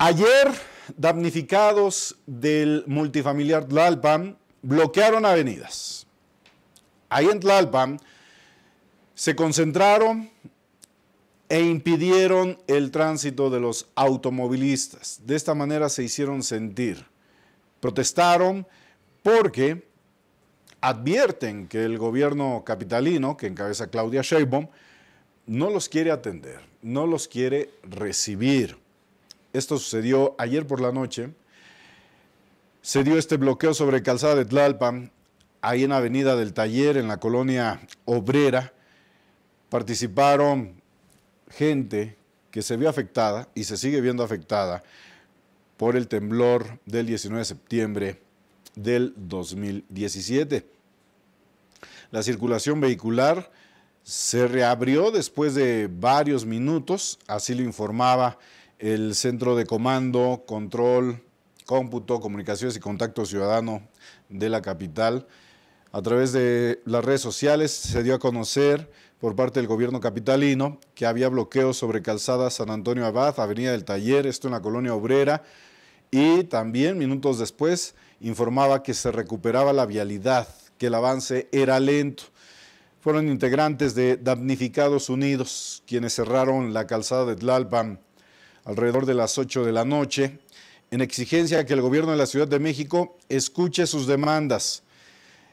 Ayer, damnificados del multifamiliar Tlalpan bloquearon avenidas. Ahí en Tlalpan se concentraron e impidieron el tránsito de los automovilistas. De esta manera se hicieron sentir. Protestaron porque advierten que el gobierno capitalino, que encabeza Claudia Sheinbaum, no los quiere atender, no los quiere recibir esto sucedió ayer por la noche, se dio este bloqueo sobre Calzada de Tlalpan, ahí en Avenida del Taller, en la colonia obrera. Participaron gente que se vio afectada y se sigue viendo afectada por el temblor del 19 de septiembre del 2017. La circulación vehicular se reabrió después de varios minutos, así lo informaba el Centro de Comando, Control, Cómputo, Comunicaciones y Contacto Ciudadano de la capital. A través de las redes sociales se dio a conocer por parte del gobierno capitalino que había bloqueos sobre calzada San Antonio Abad, Avenida del Taller, esto en la colonia obrera, y también minutos después informaba que se recuperaba la vialidad, que el avance era lento. Fueron integrantes de Damnificados Unidos quienes cerraron la calzada de Tlalpan alrededor de las 8 de la noche, en exigencia que el gobierno de la Ciudad de México escuche sus demandas.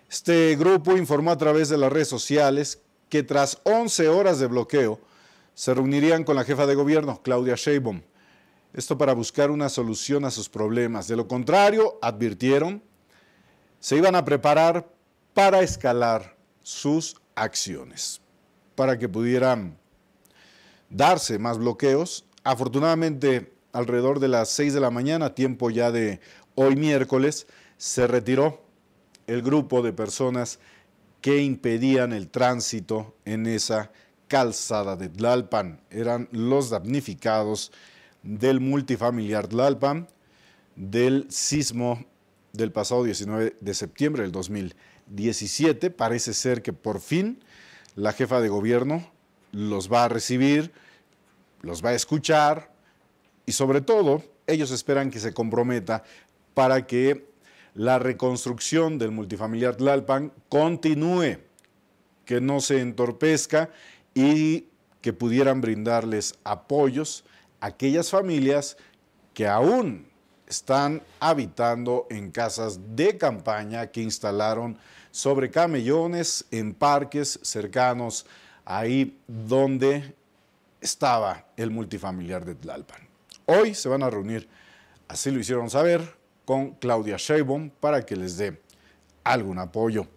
Este grupo informó a través de las redes sociales que tras 11 horas de bloqueo se reunirían con la jefa de gobierno, Claudia Sheinbaum. Esto para buscar una solución a sus problemas. De lo contrario, advirtieron, se iban a preparar para escalar sus acciones, para que pudieran darse más bloqueos Afortunadamente, alrededor de las 6 de la mañana, tiempo ya de hoy miércoles, se retiró el grupo de personas que impedían el tránsito en esa calzada de Tlalpan. Eran los damnificados del multifamiliar Tlalpan del sismo del pasado 19 de septiembre del 2017. Parece ser que por fin la jefa de gobierno los va a recibir los va a escuchar y sobre todo ellos esperan que se comprometa para que la reconstrucción del multifamiliar Tlalpan continúe, que no se entorpezca y que pudieran brindarles apoyos a aquellas familias que aún están habitando en casas de campaña que instalaron sobre camellones en parques cercanos, ahí donde estaba el multifamiliar de Tlalpan. Hoy se van a reunir, así lo hicieron saber, con Claudia Sheinbaum para que les dé algún apoyo.